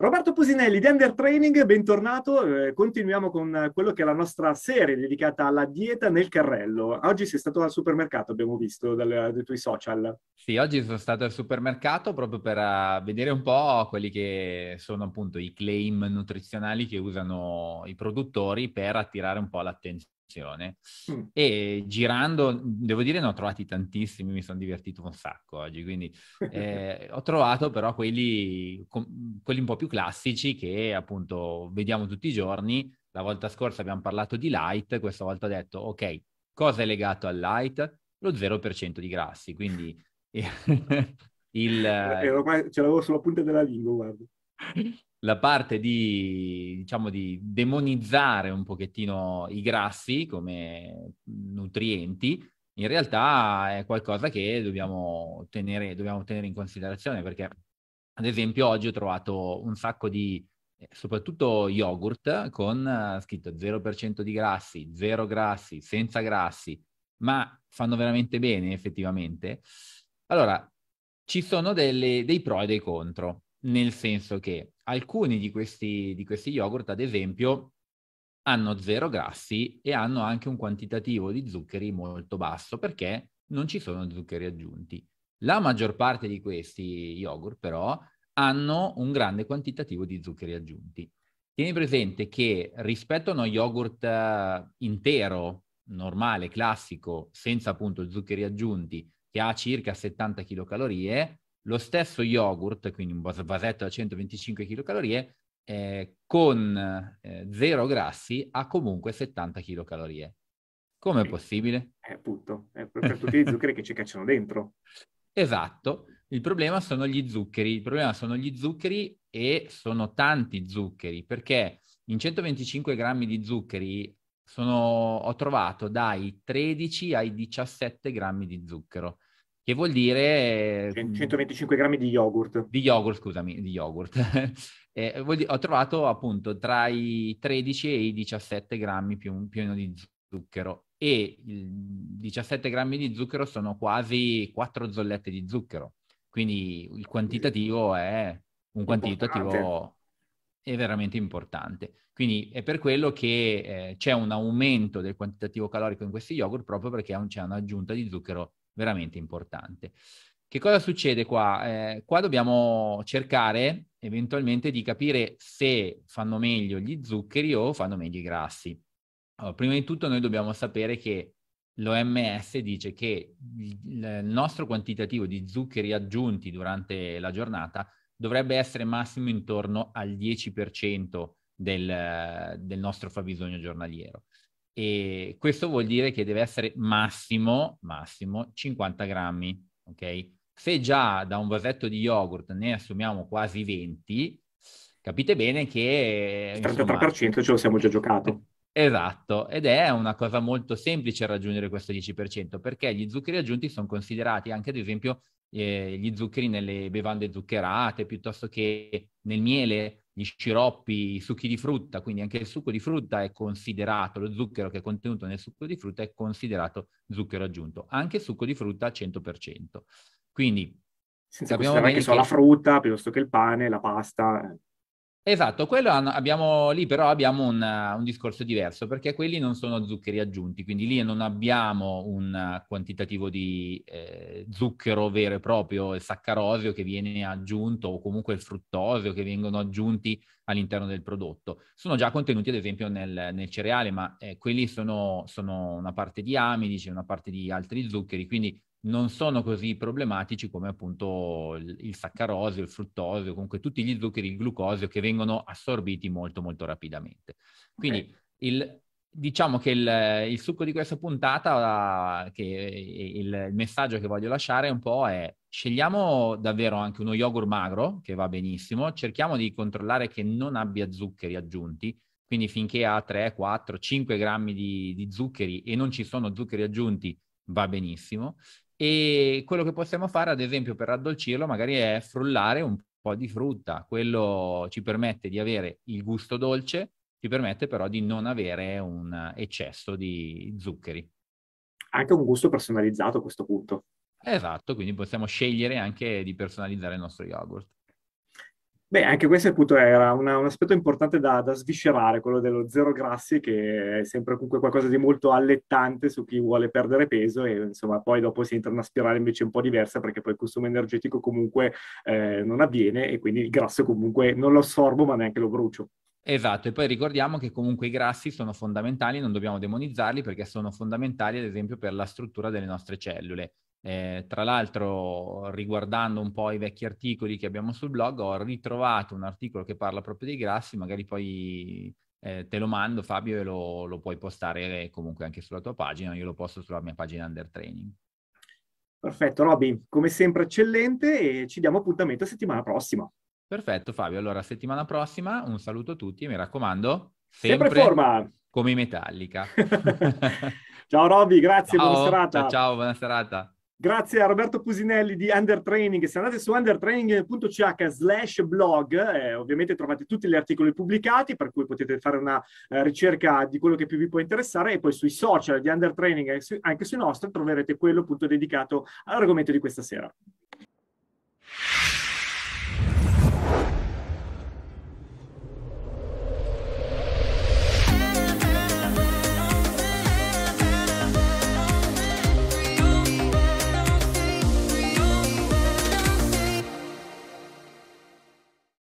Roberto Pusinelli di Under Training, bentornato. Eh, continuiamo con eh, quello che è la nostra serie dedicata alla dieta nel carrello. Oggi sei stato al supermercato, abbiamo visto dal, eh, dai tuoi social. Sì, oggi sono stato al supermercato proprio per eh, vedere un po' quelli che sono appunto i claim nutrizionali che usano i produttori per attirare un po' l'attenzione Mm. E girando, devo dire, ne ho trovati tantissimi, mi sono divertito un sacco oggi, quindi eh, ho trovato però quelli, quelli un po' più classici che appunto vediamo tutti i giorni. La volta scorsa abbiamo parlato di light, questa volta ho detto, ok, cosa è legato al light? Lo 0% di grassi, quindi... il, eh, ormai ce l'avevo sulla punta della lingua, guarda. la parte di, diciamo, di demonizzare un pochettino i grassi come nutrienti, in realtà è qualcosa che dobbiamo tenere, dobbiamo tenere in considerazione perché, ad esempio, oggi ho trovato un sacco di, eh, soprattutto yogurt, con uh, scritto 0% di grassi, 0 grassi, senza grassi, ma fanno veramente bene effettivamente. Allora, ci sono delle, dei pro e dei contro, nel senso che alcuni di questi, di questi yogurt, ad esempio, hanno zero grassi e hanno anche un quantitativo di zuccheri molto basso perché non ci sono zuccheri aggiunti. La maggior parte di questi yogurt però hanno un grande quantitativo di zuccheri aggiunti. Tieni presente che rispetto a uno yogurt eh, intero, normale, classico, senza appunto zuccheri aggiunti, che ha circa 70 kcal, lo stesso yogurt, quindi un vasetto da 125 kcal, eh, con eh, zero grassi ha comunque 70 kcal. Come è possibile? È eh, appunto, è per tutti gli zuccheri che ci cacciano dentro. Esatto, il problema sono gli zuccheri, il problema sono gli zuccheri e sono tanti zuccheri, perché in 125 grammi di zuccheri sono, ho trovato dai 13 ai 17 grammi di zucchero che vuol dire... 125 eh, mm, grammi di yogurt. Di yogurt, scusami, di yogurt. eh, dire, ho trovato appunto tra i 13 e i 17 grammi più, più di zucchero e 17 grammi di zucchero sono quasi 4 zollette di zucchero. Quindi il quantitativo è un quantitativo è veramente importante. Quindi è per quello che eh, c'è un aumento del quantitativo calorico in questi yogurt proprio perché c'è un'aggiunta di zucchero veramente importante. Che cosa succede qua? Eh, qua dobbiamo cercare eventualmente di capire se fanno meglio gli zuccheri o fanno meglio i grassi. Allora, prima di tutto noi dobbiamo sapere che l'OMS dice che il nostro quantitativo di zuccheri aggiunti durante la giornata dovrebbe essere massimo intorno al 10% del, del nostro fabbisogno giornaliero e questo vuol dire che deve essere massimo, massimo 50 grammi, ok? Se già da un vasetto di yogurt ne assumiamo quasi 20, capite bene che... Eh, Il 33% ce lo siamo già giocato. Esatto, ed è una cosa molto semplice raggiungere questo 10%, perché gli zuccheri aggiunti sono considerati anche, ad esempio, eh, gli zuccheri nelle bevande zuccherate, piuttosto che nel miele, gli sciroppi, i succhi di frutta, quindi anche il succo di frutta è considerato, lo zucchero che è contenuto nel succo di frutta è considerato zucchero aggiunto, anche il succo di frutta al 100%. Quindi Senza sappiamo anche che... solo la frutta, piuttosto che il pane, la pasta. Eh. Esatto, quello abbiamo, lì però abbiamo un, un, discorso diverso perché quelli non sono zuccheri aggiunti, quindi lì non abbiamo un quantitativo di eh, zucchero vero e proprio, il saccarosio che viene aggiunto o comunque il fruttosio che vengono aggiunti all'interno del prodotto. Sono già contenuti ad esempio nel, nel cereale, ma eh, quelli sono, sono, una parte di amidi, c'è una parte di altri zuccheri, quindi non sono così problematici come appunto il saccarosio, il fruttosio, comunque tutti gli zuccheri, il glucosio che vengono assorbiti molto molto rapidamente. Quindi okay. il, diciamo che il, il, succo di questa puntata, che il, il, messaggio che voglio lasciare un po' è scegliamo davvero anche uno yogurt magro, che va benissimo, cerchiamo di controllare che non abbia zuccheri aggiunti, quindi finché ha 3, 4, 5 grammi di, di zuccheri e non ci sono zuccheri aggiunti, va benissimo. E quello che possiamo fare, ad esempio, per raddolcirlo, magari è frullare un po' di frutta. Quello ci permette di avere il gusto dolce, ci permette però di non avere un eccesso di zuccheri. Anche un gusto personalizzato a questo punto. Esatto, quindi possiamo scegliere anche di personalizzare il nostro yogurt. Beh, anche questo appunto era una, un aspetto importante da, da, sviscerare, quello dello zero grassi, che è sempre comunque qualcosa di molto allettante su chi vuole perdere peso e insomma poi dopo si entra in una spirale invece un po' diversa perché poi il consumo energetico comunque eh, non avviene e quindi il grasso comunque non lo assorbo ma neanche lo brucio. Esatto, e poi ricordiamo che comunque i grassi sono fondamentali, non dobbiamo demonizzarli perché sono fondamentali ad esempio per la struttura delle nostre cellule. Eh, tra l'altro, riguardando un po' i vecchi articoli che abbiamo sul blog, ho ritrovato un articolo che parla proprio dei grassi, magari poi eh, te lo mando Fabio e lo, lo, puoi postare comunque anche sulla tua pagina, io lo posto sulla mia pagina Under Training. Perfetto, Robby, come sempre eccellente e ci diamo appuntamento settimana prossima. Perfetto Fabio, allora settimana prossima un saluto a tutti e mi raccomando, sempre, sempre forma come Metallica. ciao Robby, grazie, ciao, buona serata. Ciao, ciao, buona serata. Grazie a Roberto Pusinelli di Undertraining. Se andate su undertraining.ch slash blog, eh, ovviamente trovate tutti gli articoli pubblicati, per cui potete fare una eh, ricerca di quello che più vi può interessare. E poi sui social di Undertraining, eh, anche sui nostri, troverete quello appunto dedicato all'argomento di questa sera.